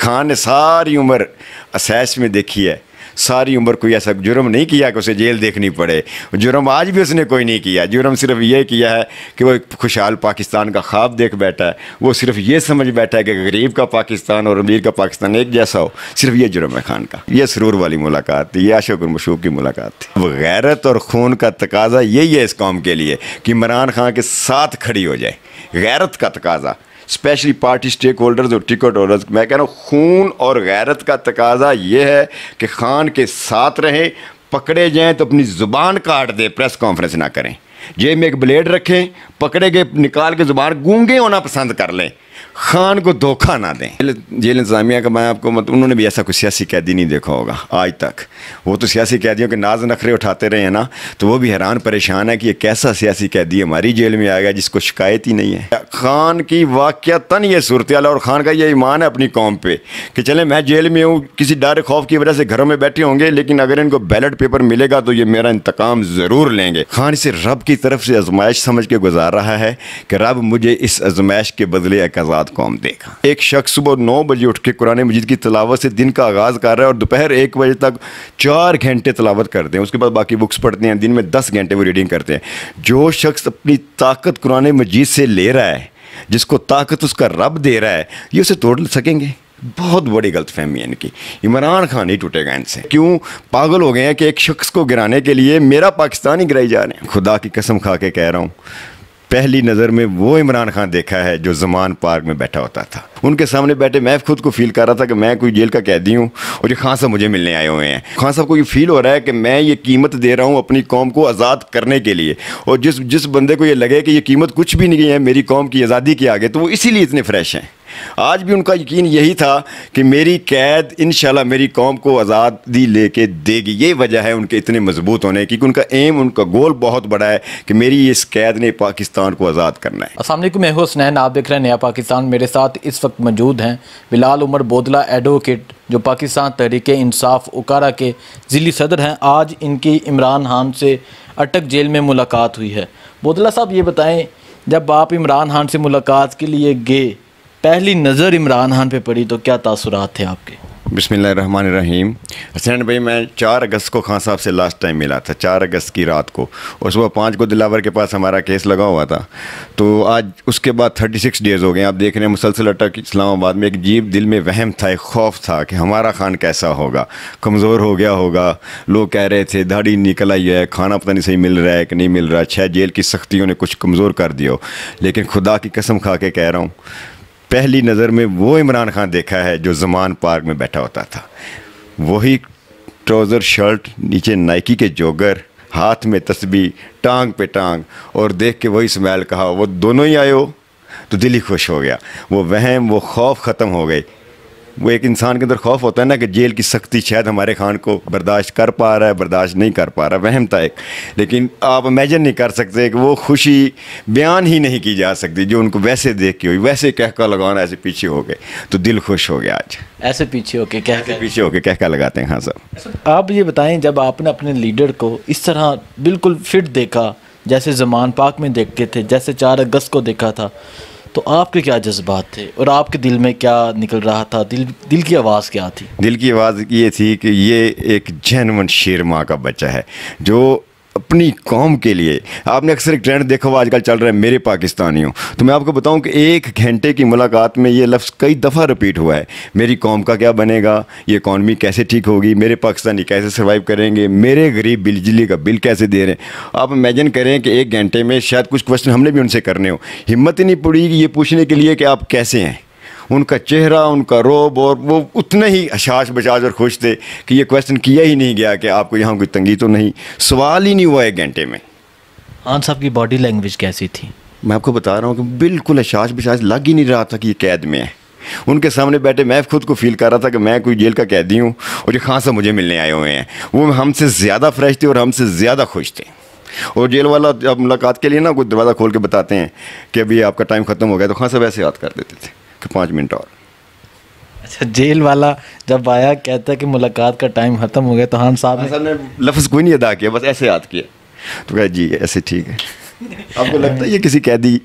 खान ने सारी उम्र असैस में देखी है सारी उम्र कोई ऐसा जुर्म नहीं किया कि उसे जेल देखनी पड़े जुर्म आज भी उसने कोई नहीं किया जुर्म सिर्फ ये किया है कि वो एक खुशहाल पाकिस्तान का ख्वाब देख बैठा है वो सिर्फ ये समझ बैठा है कि गरीब का पाकिस्तान और अमीर का पाकिस्तान एक जैसा हो सिर्फ ये जुर्म है खान का ये सरूर वाली मुलाकात थी ये अशोक और मशूक की मुलाकात थी गैरत और खून का तकाजा यही है इस कौम के लिए कि इमरान खान के साथ खड़ी हो जाए गैरत का तकाजा स्पेशली पार्टी स्टेक होल्डर्स और टिकट होल्डर्स मैं कह रहा हूँ खून और गैरत का तकाजा ये है कि खान के साथ रहें पकड़े जाएँ तो अपनी ज़ुबान काट दें प्रेस कॉन्फ्रेंस ना करें जेब में एक ब्लेड रखें पकड़े गए निकाल के ज़ुबान गूंगे होना पसंद कर लें खान को धोखा ना दें जेल इंतजामिया का मैं आपको मतलब उन्होंने भी ऐसा कोई सियासी कैदी नहीं देखा होगा आज तक वो तो सियासी कैदियों के नाज नखरे उठाते रहे हैं ना तो वो भी हैरान परेशान है कि ये कैसा सियासी कैदी हमारी जेल में आएगा जिसको शिकायत ही नहीं है खान की वाक़ता ये सूरत और खान का ये ईमान है अपनी कौम पर कि चले मैं जेल में हूँ किसी डर खौफ की वजह से घरों में बैठे होंगे लेकिन अगर इनको बैलेट पेपर मिलेगा तो ये मेरा इंतकाम ज़रूर लेंगे खान इसे रब की तरफ से आजमाइश समझ के गुजार रहा है कि रब मुझे इस आजमाइश के बदले एक आजाद आपको हम देखा एक शख्स सुबह नौ बजे उठ के कुरान मजीद की तलावत से दिन का आगाज़ कर रहा है और दोपहर एक बजे तक चार घंटे तलावत करते हैं उसके बाद बाकी बुक्स पढ़ते हैं दिन में दस घंटे वो रीडिंग करते हैं जो शख्स अपनी ताकत कुरान मजीद से ले रहा है जिसको ताकत उसका रब दे रहा है ये उसे तोड़ सकेंगे बहुत बड़ी गलत फहमी है इनकी इमरान खान ही टूटेगा इनसे क्यों पागल हो गए हैं कि एक शख्स को गिराने के लिए मेरा पाकिस्तान ही गिराई जा रहे हैं खुदा की कसम खा के कह रहा हूँ पहली नज़र में वो इमरान खान देखा है जो जमान पार्क में बैठा होता था उनके सामने बैठे मैं खुद को फील कर रहा था कि मैं कोई जेल का कैदी हूँ और ये खान साहब मुझे मिलने आए हुए हैं खान साहब को ये फील हो रहा है कि मैं ये कीमत दे रहा हूँ अपनी कौम को आज़ाद करने के लिए और जिस जिस बंदे को ये लगे कि ये कीमत कुछ भी नहीं है मेरी कौम की आज़ादी के आगे तो वो इसीलिए इतने फ्रेश हैं आज भी उनका यकीन यही था कि मेरी कैद इन मेरी कौम को आज़ादी ले देगी ये वजह है उनके इतने मजबूत होने की उनका एम उनका गोल बहुत बड़ा है कि मेरी इस कैद ने पाकिस्तान को आज़ाद करना है असल मैं हुसनैन आप देख रहे हैं नया पाकिस्तान मेरे साथ इस वक्त मौजूद हैं बिलाल उमर बोदला एडवोकेट जो पाकिस्तान तहरीक इंसाफ उकारा के ज़िली सदर हैं आज इनकी इमरान खान से अटक जेल में मुलाकात हुई है बोदला साहब ये बताएं जब आप इमरान खान से मुलाकात के लिए गए पहली नज़र इमरान खान पे पड़ी तो क्या तासुरात थे आपके बसमिल्ल रहीम हसैन भाई मैं चार अगस्त को खान साहब से लास्ट टाइम मिला था चार अगस्त की रात को और सुबह पाँच को दिलावर के पास हमारा केस लगा हुआ था तो आज उसके बाद थर्टी सिक्स डेज़ हो गए आप देख रहे हैं मुसलसल अटक इस्लामाबाद में एक जीप दिल में वहम था एक खौफ था कि हमारा खान कैसा होगा कमज़ोर हो गया होगा लोग कह रहे थे दाढ़ी निकल आई है खाना पता नहीं सही मिल रहा है कि नहीं मिल रहा है छः जेल की सख्तियों ने कुछ कमज़ोर कर दिया लेकिन खुदा की कसम खा के कह रहा हूँ पहली नज़र में वो इमरान खान देखा है जो जमान पार्क में बैठा होता था वही ट्राउज़र शर्ट नीचे नाइकी के जोगर हाथ में तस्बी टांग पे टांग और देख के वही स्मैल कहा वो दोनों ही आयो तो दिल ही खुश हो गया वो वहम वो खौफ ख़त्म हो गई वो एक इंसान के अंदर खौफ होता है ना कि जेल की सख्ती शायद हमारे खान को बर्दाश्त कर पा रहा है बर्दाश्त नहीं कर पा रहा वहम था एक लेकिन आप इमेजन नहीं कर सकते कि वो खुशी बयान ही नहीं की जा सकती जो उनको वैसे देख के हुई वैसे कहका लगाना ऐसे पीछे हो गए तो दिल खुश हो गया आज ऐसे पीछे होके कह के पीछे होके कहका लगाते हैं हाँ सर आप ये बताएं जब आपने अपने लीडर को इस तरह बिल्कुल फिट देखा जैसे जमान पाक में देखते थे जैसे चार अगस्त को देखा था तो आपके क्या जज्बात थे और आपके दिल में क्या निकल रहा था दिल दिल की आवाज़ क्या थी दिल की आवाज़ ये थी कि ये एक जैनवन शेर माँ का बच्चा है जो अपनी कौम के लिए आपने अक्सर एक ट्रेंड देखा हुआ आजकल चल रहा है मेरे पाकिस्तानियों तो मैं आपको बताऊं कि एक घंटे की मुलाकात में ये लफ्ज़ कई दफ़ा रिपीट हुआ है मेरी कौम का क्या बनेगा ये इकॉनमी कैसे ठीक होगी मेरे पाकिस्तानी कैसे सर्वाइव करेंगे मेरे गरीब बिजली का बिल कैसे दे रहे हैं आप इमेजिन करें कि एक घंटे में शायद कुछ क्वेश्चन हमने भी उनसे करने हो हिम्मत ही नहीं पड़ी ये पूछने के लिए कि आप कैसे हैं उनका चेहरा उनका रोब और वो उतने ही अशाश बजाज और खुश थे कि ये क्वेश्चन किया ही नहीं गया कि आपको यहाँ कोई तंगी तो नहीं सवाल ही नहीं हुआ एक घंटे में खान साहब की बॉडी लैंग्वेज कैसी थी मैं आपको बता रहा हूँ कि बिल्कुल अशाश बजाज लग ही नहीं रहा था कि ये कैद में है उनके सामने बैठे मैं खुद को फील कर रहा था कि मैं कोई जेल का कैदी हूँ और ये खान साहब मुझे मिलने आए हुए हैं वो हमसे ज़्यादा फ्रेश थे और हमसे ज़्यादा खुश थे और जेल वाला अब मुलाकात के लिए ना कुछ दरवाज़ा खोल के बताते हैं कि अभी आपका टाइम ख़त्म हो गया तो खान वैसे ऐसे याद कर देते थे पाँच मिनट और अच्छा जेल वाला जब आया कहता कि मुलाकात का टाइम ख़त्म हो गया तो हम साहब ने लफ्ज़ कोई नहीं अदा किया बस ऐसे याद किया तो कहा जी ऐसे ठीक है आपको लगता है ये किसी कैदी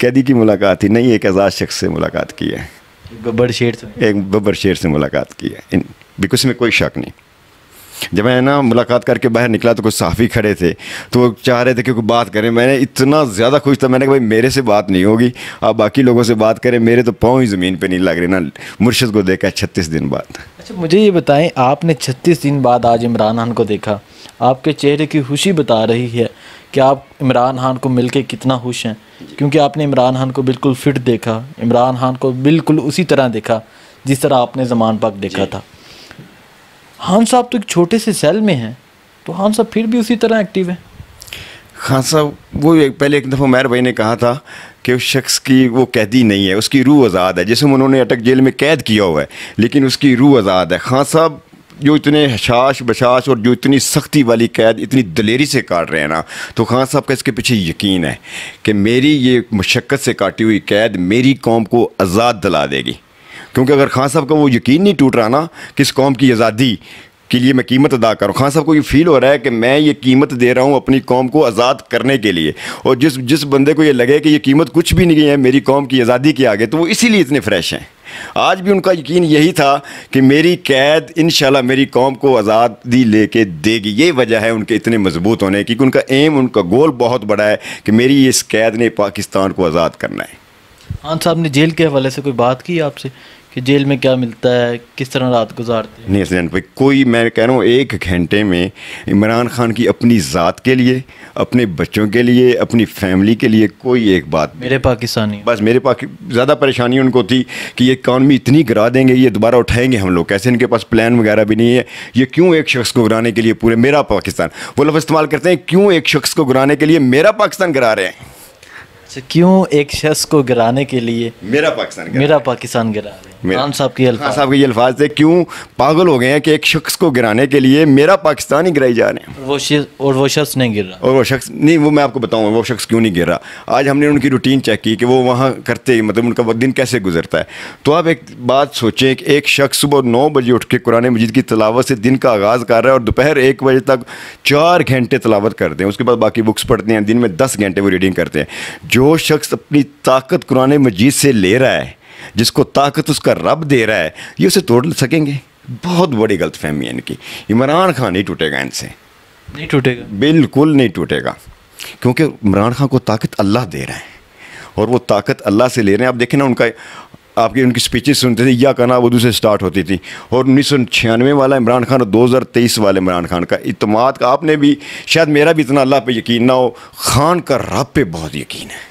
कैदी की मुलाकात थी नहीं एक आज़ाद शख्स से मुलाकात की है बब्बर शेर से एक बब्बर शेर से मुलाकात की है इन बिकॉज में कोई शक नहीं जब मैं ना मुलाकात करके बाहर निकला तो कुछ साफ़ी खड़े थे तो वो चाह रहे थे कि बात करें मैंने इतना ज़्यादा खुश था मैंने कहा भाई मेरे से बात नहीं होगी आप बाकी लोगों से बात करें मेरे तो पाँव ही ज़मीन पर नहीं लग रहे ना मुर्शद को देखा छत्तीस दिन बाद अच्छा मुझे ये बताएं आपने छत्तीस दिन बाद आज इमरान खान को देखा आपके चेहरे की खुशी बता रही है कि आप इमरान खान को मिलके कितना खुश हैं क्योंकि आपने इमरान खान को बिल्कुल फिट देखा इमरान खान को बिल्कुल उसी तरह देखा जिस तरह आपने जमान पाक देखा था खान साहब तो एक छोटे से सेल में हैं तो खान साहब फिर भी उसी तरह एक्टिव हैं खान साहब वो एक पहले एक दफ़ा मैर भाई ने कहा था कि उस शख्स की वो कैदी नहीं है उसकी रूह आज़ाद है जिसमें उन्होंने अटक जेल में कैद किया हुआ है लेकिन उसकी रूह आज़ाद है खान साहब जो इतने हशाश बशाश और जो इतनी सख्ती वाली कैद इतनी दलेरी से काट रहे हैं ना तो खान साहब का इसके पीछे यकीन है कि मेरी ये मशक्क़त से काटी हुई कैद मेरी कौम को आज़ाद दिला देगी क्योंकि अगर खान साहब का वो यकीन नहीं टूट रहा ना कि इस कौम की आज़ादी के लिए मैं कीमत अदा करूँ खान साहब को ये फील हो रहा है कि मैं ये कीमत दे रहा हूँ अपनी कौम को आज़ाद करने के लिए और जिस जिस बंदे को ये लगे कि ये कीमत कुछ भी नहीं है मेरी कौम की आज़ादी के आगे तो वो इसीलिए इतने फ्रेश हैं आज भी उनका यकीन यही था कि मेरी कैद इन मेरी कौम को आज़ादी लेके देगी ये वजह है उनके इतने मजबूत होने की उनका एम उनका गोल बहुत बड़ा है कि मेरी इस कैद ने पाकिस्तान को आज़ाद करना है खान साहब ने जेल के हवाले से कोई बात की आपसे कि जेल में क्या मिलता है किस तरह रात गुजारते हैं नहीं भाई कोई मैं कह रहा हूँ एक घंटे में इमरान खान की अपनी ज़ात के लिए अपने बच्चों के लिए अपनी फैमिली के लिए कोई एक बात मेरे पाकिस्तानी बस मेरे पाकि ज़्यादा परेशानी उनको थी कि ये इकानमी इतनी गिरा देंगे ये दोबारा उठाएंगे हम लोग कैसे इनके पास प्लान वगैरह भी नहीं है ये क्यों एक शख्स को गिराने के लिए पूरे मेरा पाकिस्तान वो लफ इस्तेमाल करते हैं क्यों एक शख्स को गिराने के लिए मेरा पाकिस्तान गिरा रहे हैं अच्छा, क्यों एक शख्स को गिराने के लिए मेरा पाकिस्तान मेरा पाकिस्तान गिरा रहे हैं खान साहब के खान साहब के ये अल्फाज थे क्यों पागल हो गए हैं कि एक शख्स को गिराने के लिए मेरा पाकिस्तान ही गिराई जा रहे हैं वो और वो शख्स नहीं गिर रहा और वो शख्स नहीं वो मैं आपको बताऊँ वो शख्स क्यों नहीं गिर रहा आज हमने उनकी रूटीन चेक की कि वो वहाँ करते ही मतलब उनका दिन कैसे गुजरता है तो आप एक बात सोचें कि एक शख्स सुबह नौ बजे उठ के कुरान मजीद की तलावत से दिन का आगाज़ कर रहा है और दोपहर एक बजे तक चार घंटे तलावत करते हैं उसके बाद बाकी बुक्स पढ़ते हैं दिन में दस घंटे वो रीडिंग करते हैं जो शख्स अपनी ताकत कुरान मजीद से ले रहा है जिसको ताकत उसका रब दे रहा है ये उसे तोड़ सकेंगे बहुत बड़ी गलत फहमी है इनकी इमरान खान नहीं टूटेगा इनसे नहीं टूटेगा बिल्कुल नहीं टूटेगा क्योंकि इमरान खान को ताकत अल्लाह दे रहा है और वो ताकत अल्लाह से ले रहे हैं आप देखें ना उनका आपकी उनकी स्पीचेस सुनते थे या कहना उर्दू से स्टार्ट होती थी और उन्नीस सौ छियानवे वाला इमरान खान और दो हज़ार तेईस वाले इमरान खान का इतमाद का आपने भी शायद मेरा भी इतना अल्लाह पे यकीन ना हो खान का रब पे बहुत यकीन है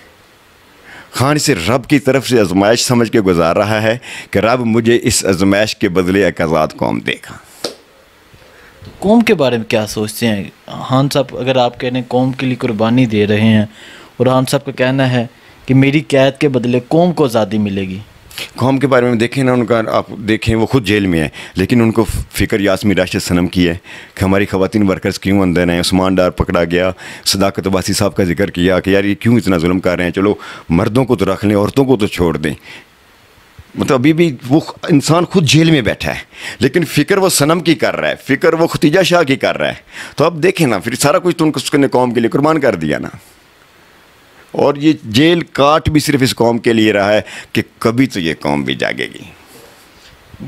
खान इसे रब की तरफ से आजमाइश समझ के गुजार रहा है कि रब मुझे इस आजमाइश के बदले आज़ाद कौम देगा कौम के बारे में क्या सोचते हैं खान साहब अगर आप कह रहे हैं कौम के लिए कुर्बानी दे रहे हैं और खान साहब का कहना है कि मेरी कैद के बदले कौम को आज़ादी मिलेगी कौम के बारे में देखें ना उनका आप देखें वो खुद जेल में है लेकिन उनको फ़िक्र यासमी राशि सनम की है कि हमारी ख़वान वर्कर्स क्यों अंदर हैं उस्मान डार पकड़ा गया सदाकत वासी साहब का जिक्र किया कि यार ये क्यों इतना जुल्म कर रहे हैं चलो मर्दों को तो रख लें औरतों को तो छोड़ दें मतलब अभी भी वो इंसान खुद जेल में बैठा है लेकिन फ़िक्र वो सनम की कर रहा है फ़िक्र वो खतीजा शाह की कर रहा है तो अब देखें ना फिर सारा कुछ तो उनको उसने कौम के लिए कुर्बान कर दिया ना और ये जेल काट भी सिर्फ इस कौम के लिए रहा है कि कभी तो ये कौम भी जागेगी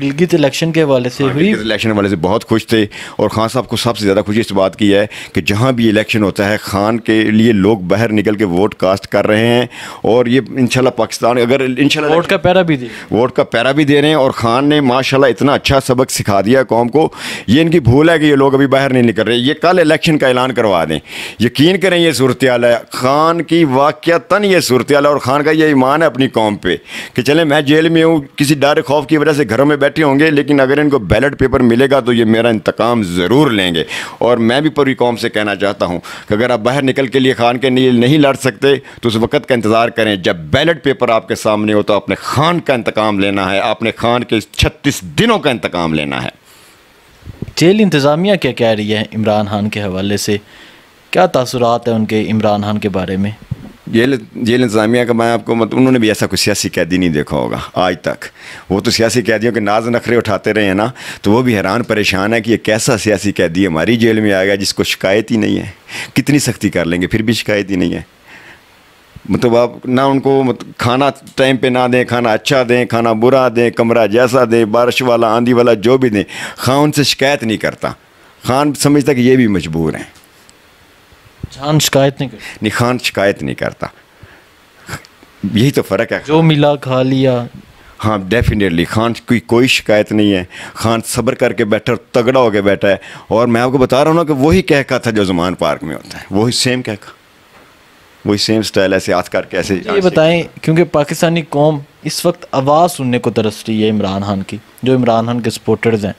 गिलगित इलेक्शन के वाले से हाँ, हुई इलेक्शन वाले से बहुत खुश थे और खान साहब को सबसे ज़्यादा खुशी इस बात की है कि जहाँ भी इलेक्शन होता है खान के लिए लोग बाहर निकल के वोट कास्ट कर रहे हैं और ये इन पाकिस्तान अगर इन वोट का पैरा भी दे वोट का पैरा भी दे रहे हैं और खान ने माशा इतना अच्छा सबक सिखा दिया कौम को ये इनकी भूल है कि ये लोग अभी बाहर नहीं निकल रहे ये कल इलेक्शन का ऐलान करवा दें यकीन करें यह सूरत है खान की वाक्यतन ये सूरत है और खान का ये ईमान है अपनी कौम पर कि चले मैं जेल में हूँ किसी डर खौफ की वजह से घरों में बैठे होंगे लेकिन अगर इनको बैलेट पेपर मिलेगा तो ये मेरा इंतकाम ज़रूर लेंगे और मैं भी पूरी कौम से कहना चाहता हूँ कि अगर आप बाहर निकल के लिए खान के लिए नहीं लड़ सकते तो उस वक्त का इंतज़ार करें जब बैलेट पेपर आपके सामने हो तो आपने खान का इंतकाम लेना है आपने खान के छत्तीस दिनों का इंतकाम लेना है जेल इंतज़ामिया क्या कह रही है इमरान खान के हवाले से क्या तासरात है उनके इमरान खान के बारे में जेल जेल इंतज़ामिया का मैं आपको मतलब उन्होंने भी ऐसा कोई सियासी कैदी नहीं देखा होगा आज तक वो तो सियासी कैदियों के नाज नखरे उठाते रहे हैं ना तो वो भी हैरान परेशान है कि ये कैसा सियासी कैदी हमारी जेल में आएगा जिसको शिकायत ही नहीं है कितनी सख्ती कर लेंगे फिर भी शिकायत ही नहीं है मतलब आप ना उनको मतलब खाना टाइम पे ना दें खाना अच्छा दें खाना बुरा दें कमरा जैसा दें बारिश वाला आंधी वाला जो भी दें खान उनसे शिकायत नहीं करता खान समझता कि ये भी मजबूर हैं निशान शिकायत नहीं करता निशान शिकायत नहीं करता यही तो फ़र्क है जो मिला खा लिया हाँ डेफिनेटली खान की कोई शिकायत नहीं है खान सब्र करके बैठा तगड़ा होकर बैठा है और मैं आपको बता रहा हूँ ना कि वही कहका था जो जुमान पार्क में होता है वही सेम कहका वही सेम स्टाइल ऐसे हाथ करके ऐसे ये बताएं क्योंकि पाकिस्तानी कौम इस वक्त आवाज़ सुनने को तरस रही है इमरान खान की जो इमरान खान के सपोर्टर्स हैं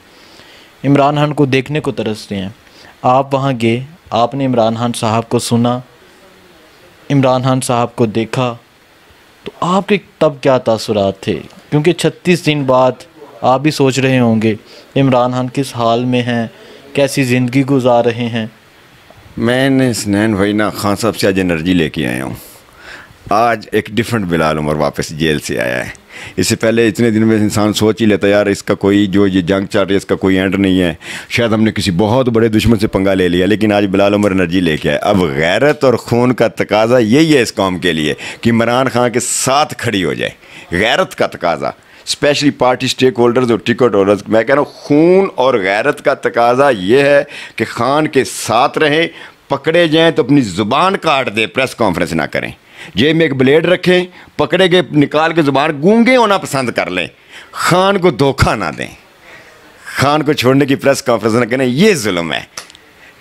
इमरान खान को देखने को रहे हैं आप वहाँ गए आपने इमरान खान साहब को सुना इमरान खान साहब को देखा तो आपके तब क्या तसरा थे क्योंकि छत्तीस दिन बाद आप भी सोच रहे होंगे इमरान खान किस हाल में हैं कैसी ज़िंदगी गुजार रहे हैं मैंने स्नैन ना खान साहब से आज एनर्जी लेके आया हूँ आज एक डिफरेंट बिलाल उमर वापस जेल से आया है इससे पहले इतने दिन में इंसान सोच ही लेता यार इसका कोई जो ये जंग चल रही है इसका कोई एंड नहीं है शायद हमने किसी बहुत बड़े दुश्मन से पंगा ले लिया लेकिन आज बिलाल उमर एनर्जी लेके आए अब गैरत और खून का तकाजा यही है इस काम के लिए कि इमरान खान के साथ खड़ी हो जाए गैरत का तकाजा स्पेशली पार्टी स्टेक होल्डर्स और टिकट होल्डर्स मैं कह रहा हूँ खून और गैरत का तकाजा ये है कि खान के साथ रहें पकड़े जाएं तो अपनी ज़ुबान काट दें प्रेस कॉन्फ्रेंस ना करें जेब में एक ब्लेड रखें पकड़े के निकाल के ज़ुबान गूंगे होना पसंद कर लें खान को धोखा ना दें खान को छोड़ने की प्रेस कॉन्फ्रेंस ना करें ये जुल्म है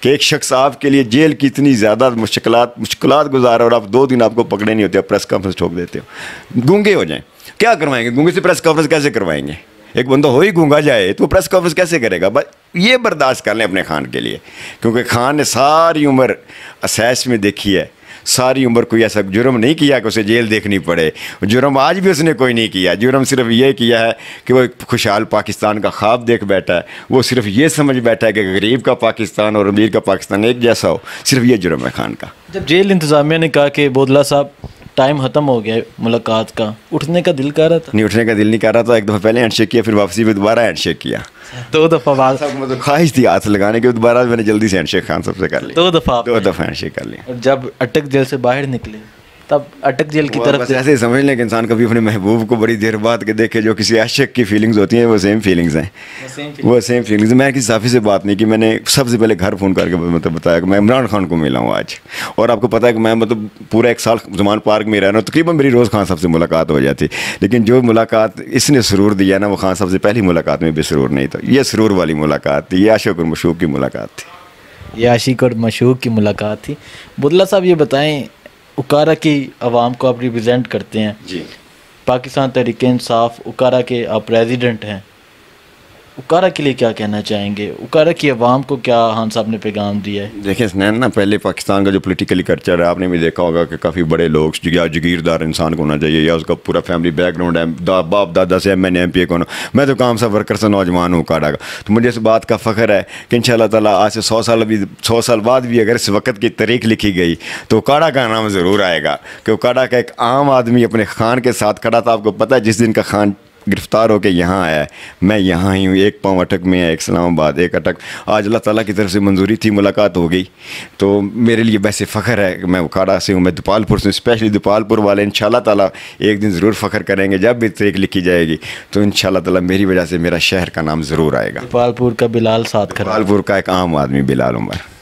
कि एक शख्स आपके लिए जेल की इतनी ज़्यादा मुश्किल मुश्किल गुजार और आप दो दिन आपको पकड़े नहीं होते आप प्रेस कॉन्फ्रेंस ठोक देते हो गूंगे हो जाएँ क्या करवाएंगे गूंगे से प्रेस कॉन्फ्रेंस कैसे करवाएंगे एक बंदा हो ही गूंगा जाए तो प्रेस कॉन्फ्रेंस कैसे करेगा बस ये बर्दाश्त कर लें अपने खान के लिए क्योंकि खान ने सारी उम्र असैस में देखी है सारी उम्र कोई ऐसा जुर्म नहीं किया कि उसे जेल देखनी पड़े जुर्म आज भी उसने कोई नहीं किया जुर्म सिर्फ ये किया है कि वो खुशहाल पाकिस्तान का ख्वाब देख बैठा है वो सिर्फ ये समझ बैठा है कि गरीब का पाकिस्तान और अमीर का पाकिस्तान एक जैसा हो सिर्फ ये जुर्म है खान का जब जेल इंतज़ामिया ने कहा कि बोदला साहब टाइम खत्म हो गया मुलाकात का उठने का दिल कर रहा था नहीं उठने का दिल नहीं कर रहा था एक दफ़ा पहले हैंडशेक किया फिर वापसी में दोबारा हैंडशेक किया दो दफ़ा बाद मतलब ख्वाहिश थी हाथ लगाने की दोबारा मैंने जल्दी से हैंडशेक खान सबसे कर लिया दो दफ़ा दो दफ़ा हैंडशेक कर लिया और जब अटक जेल से बाहर निकले तब अटक जेल की तरफ ऐसे समझ लें कि इंसान कभी अपने महबूब को बड़ी देर बाद के देखे जो किसी आशक की फीलिंग्स होती हैं वो सेम फीलिंग्स हैं वो सेम फीलिंग्स मैं किसी साफ़ी से बात नहीं की मैंने सबसे पहले घर फ़ोन करके मतलब बताया कि मैं इमरान खान को मिला हूँ आज और आपको पता है कि मैं मतलब पूरा एक साल जुमान पार्क में रह रहा हूँ तकरीबन मेरी रोज़ खान साहब से मुलाकात हो जाती लेकिन जो मुलाकात इसने सुरूर दिया ना वो खान साहब से पहली मुलाकात में भी सुरूर नहीं था ये सुरूर वाली मुलाकात थी ये आशक और मशूक की मुलाकात थी ये आशिक और मशूक की मुलाकात थी बुदला साहब ये बताएं उकारा की आवाम को आप रिप्रजेंट करते हैं जी पाकिस्तान तहरीक इंसाफ उकारा के आप प्रेजिडेंट हैं उकारा के लिए क्या कहना चाहेंगे उकारा की आवाम को क्या खान साहब ने पैगाम दिया है देखिए स्नैन ना पहले पाकिस्तान का जो पोलिटिकली कल्चर है आपने भी देखा होगा कि काफ़ी बड़े लोग या जगीरदार इंसान को होना चाहिए या उसका पूरा फैमिली बैकग्राउंड है दा, बाप दादा से M N M P A को ना मैं तो काम सा वर्कर सा नौजवान हूँ उकारा का तो मुझे इस बात का फ़ख्र है कि इन तला आज से सौ साल भी सौ साल बाद भी अगर इस वक्त की तारीख लिखी गई तो उकाड़ा का नाम ज़रूर आएगा कि उकाड़ा का एक आम आदमी अपने खान के साथ खड़ा था आपको पता है जिस दिन का खान गिरफ़्तार होकर यहाँ आया है मैं यहाँ ही हूँ एक पाँव अटक में है एक इस्लामाबाद एक अटक आज अल्लाह ताला की तरफ से मंजूरी थी मुलाकात हो गई तो मेरे लिए वैसे फ़ख्र है मैं उखाड़ा से हूँ मैं दुपालपुर से स्पेशली दुपालपुर वाले इन ताला एक दिन ज़रूर फ़ख्र करेंगे जब भी तरीक लिखी जाएगी तो इन ताला मेरी वजह से मेरा शहर का नाम ज़रूर आएगा दुपालपुर का बिलाल साथ दोपालपुर का एक आम आदमी बिलाल उमर